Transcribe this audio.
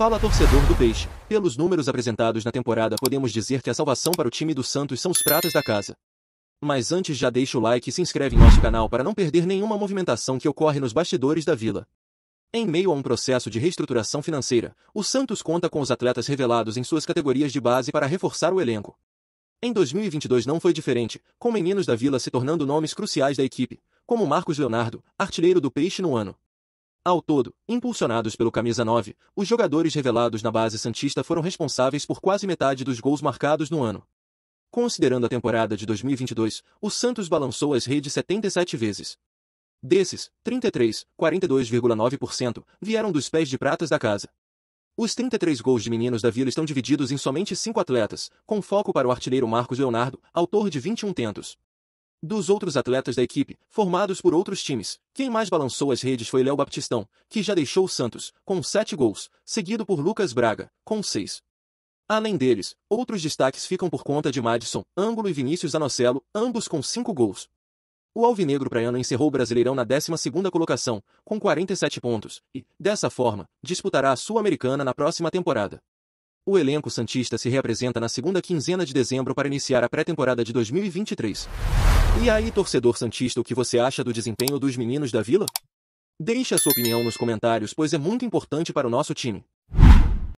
Fala torcedor do Peixe. Pelos números apresentados na temporada, podemos dizer que a salvação para o time do Santos são os pratos da casa. Mas antes já deixa o like e se inscreve em nosso canal para não perder nenhuma movimentação que ocorre nos bastidores da vila. Em meio a um processo de reestruturação financeira, o Santos conta com os atletas revelados em suas categorias de base para reforçar o elenco. Em 2022 não foi diferente, com meninos da vila se tornando nomes cruciais da equipe, como Marcos Leonardo, artilheiro do Peixe no ano. Ao todo, impulsionados pelo camisa 9, os jogadores revelados na base santista foram responsáveis por quase metade dos gols marcados no ano. Considerando a temporada de 2022, o Santos balançou as redes 77 vezes. Desses, 33, 42,9%, vieram dos pés de pratas da casa. Os 33 gols de meninos da vila estão divididos em somente 5 atletas, com foco para o artilheiro Marcos Leonardo, autor de 21 tentos. Dos outros atletas da equipe, formados por outros times, quem mais balançou as redes foi Léo Baptistão, que já deixou o Santos, com sete gols, seguido por Lucas Braga, com seis. Além deles, outros destaques ficam por conta de Madison, Ângulo e Vinícius Anocelo, ambos com cinco gols. O alvinegro praiano encerrou o Brasileirão na 12ª colocação, com 47 pontos, e, dessa forma, disputará a Sul-Americana na próxima temporada. O elenco santista se reapresenta na segunda quinzena de dezembro para iniciar a pré-temporada de 2023. E aí, torcedor Santista, o que você acha do desempenho dos meninos da vila? Deixe a sua opinião nos comentários, pois é muito importante para o nosso time.